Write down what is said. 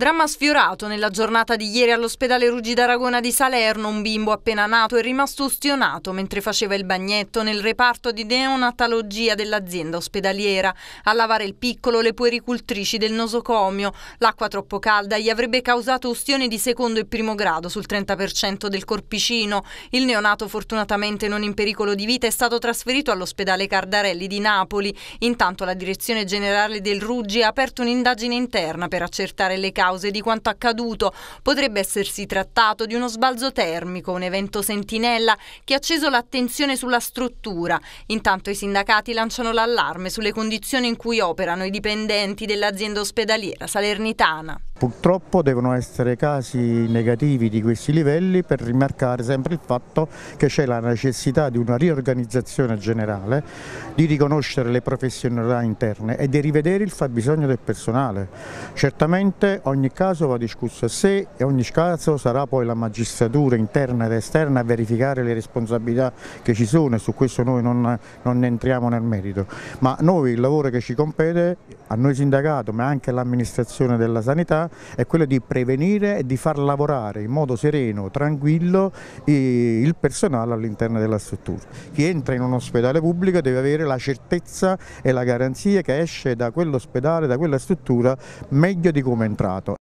Dramma sfiorato nella giornata di ieri all'ospedale Ruggi d'Aragona di Salerno. Un bimbo appena nato è rimasto ustionato mentre faceva il bagnetto nel reparto di neonatologia dell'azienda ospedaliera. A lavare il piccolo le puericultrici del nosocomio. L'acqua troppo calda gli avrebbe causato ustioni di secondo e primo grado sul 30% del corpicino. Il neonato fortunatamente non in pericolo di vita è stato trasferito all'ospedale Cardarelli di Napoli. Intanto la direzione generale del Ruggi ha aperto un'indagine interna per accertare le cause cause di quanto accaduto. Potrebbe essersi trattato di uno sbalzo termico, un evento sentinella che ha acceso l'attenzione sulla struttura. Intanto i sindacati lanciano l'allarme sulle condizioni in cui operano i dipendenti dell'azienda ospedaliera salernitana. Purtroppo devono essere casi negativi di questi livelli per rimarcare sempre il fatto che c'è la necessità di una riorganizzazione generale, di riconoscere le professionalità interne e di rivedere il fabbisogno del personale. Certamente ogni caso va discusso a sé e ogni caso sarà poi la magistratura interna ed esterna a verificare le responsabilità che ci sono e su questo noi non, non entriamo nel merito. Ma noi il lavoro che ci compete, a noi sindacato ma anche all'amministrazione della sanità, è quello di prevenire e di far lavorare in modo sereno, tranquillo il personale all'interno della struttura. Chi entra in un ospedale pubblico deve avere la certezza e la garanzia che esce da quell'ospedale, da quella struttura meglio di come è entrato